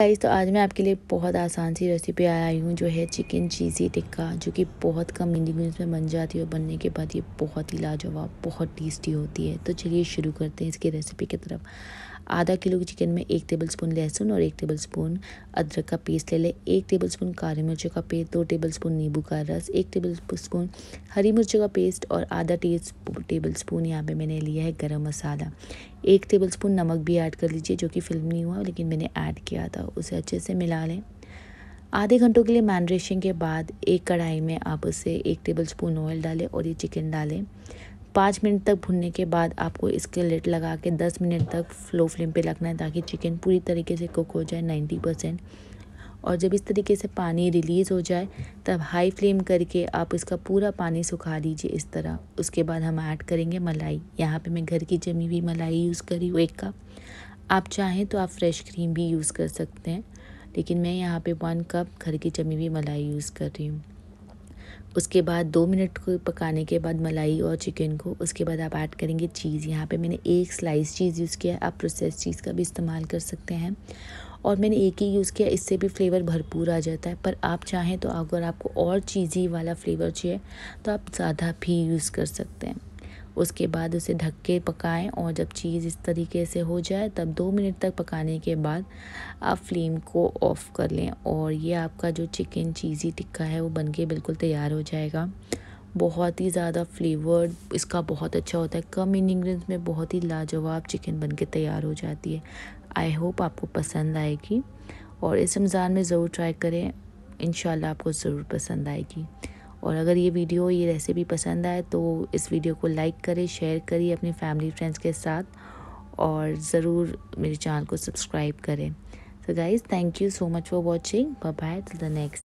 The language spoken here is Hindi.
गाइस तो आज मैं आपके लिए बहुत आसान सी रेसिपी आई हूँ जो है चिकन चीज़ी टिक्का जो कि बहुत कम इंग्रीडियंट्स में बन जाती है और बनने के बाद ये बहुत ही लाजवाब बहुत टेस्टी होती है तो चलिए शुरू करते हैं इसकी रेसिपी की तरफ आधा किलो की चिकन में एक टेबल स्पून लहसुन और एक टेबल स्पून अदरक का पेस्ट ले लें एक टेबल स्पून काली मिर्चों का पेस्ट दो टेबल स्पून नींबू का रस एक टेबल स्पून हरी मिर्चों का पेस्ट और आधा टी टेबल स्पून यहाँ पर मैंने लिया है गर्म मसाला एक टेबल स्पून नमक भी ऐड कर लीजिए जो कि फिल्म नहीं हुआ लेकिन मैंने ऐड किया था उसे अच्छे से मिला लें आधे घंटों के लिए मैनरेशन के बाद एक कढ़ाई में आप उसे एक टेबल स्पून ऑयल डालें और ये चिकन डालें पाँच मिनट तक भुनने के बाद आपको इसके लेट लगा के दस मिनट तक फ्लो फ्लेम पे रखना है ताकि चिकन पूरी तरीके से कुक हो जाए नाइन्टी परसेंट और जब इस तरीके से पानी रिलीज़ हो जाए तब हाई फ्लेम करके आप इसका पूरा पानी सुखा लीजिए इस तरह उसके बाद हम ऐड करेंगे मलाई यहाँ पे मैं घर की जमी हुई मलाई यूज़ करी हूँ एक कप आप चाहें तो आप फ्रेश क्रीम भी यूज़ कर सकते हैं लेकिन मैं यहाँ पे वन कप घर की जमी हुई मलाई यूज़ कर रही हूँ उसके बाद दो मिनट को पकाने के बाद मलाई और चिकन को उसके बाद आप ऐड करेंगे चीज़ यहाँ पे मैंने एक स्लाइस चीज़ यूज़ किया है आप प्रोसेस चीज़ का भी इस्तेमाल कर सकते हैं और मैंने एक ही यूज़ किया इससे भी फ्लेवर भरपूर आ जाता है पर आप चाहें तो अगर आपको और चीज़ी वाला फ्लेवर चाहिए तो आप ज़्यादा भी यूज़ कर सकते हैं उसके बाद उसे ढक के पकाएँ और जब चीज़ इस तरीके से हो जाए तब दो मिनट तक पकाने के बाद आप फ्लेम को ऑफ़ कर लें और ये आपका जो चिकन चीज़ी टिक्का है वो बन के बिल्कुल तैयार हो जाएगा बहुत ही ज़्यादा फ्लेवर्ड इसका बहुत अच्छा होता है कम इन्ग्रीडियंट्स में बहुत ही लाजवाब चिकन बन के तैयार हो जाती है आई होप आपको पसंद आएगी और इस रमज़ान में ज़रूर ट्राई करें इन आपको ज़रूर पसंद आएगी और अगर ये वीडियो ये रेसिपी पसंद आए तो इस वीडियो को लाइक करें शेयर करिए अपने फैमिली फ्रेंड्स के साथ और ज़रूर मेरे चैनल को सब्सक्राइब करें so guys thank you so much for watching bye bye till the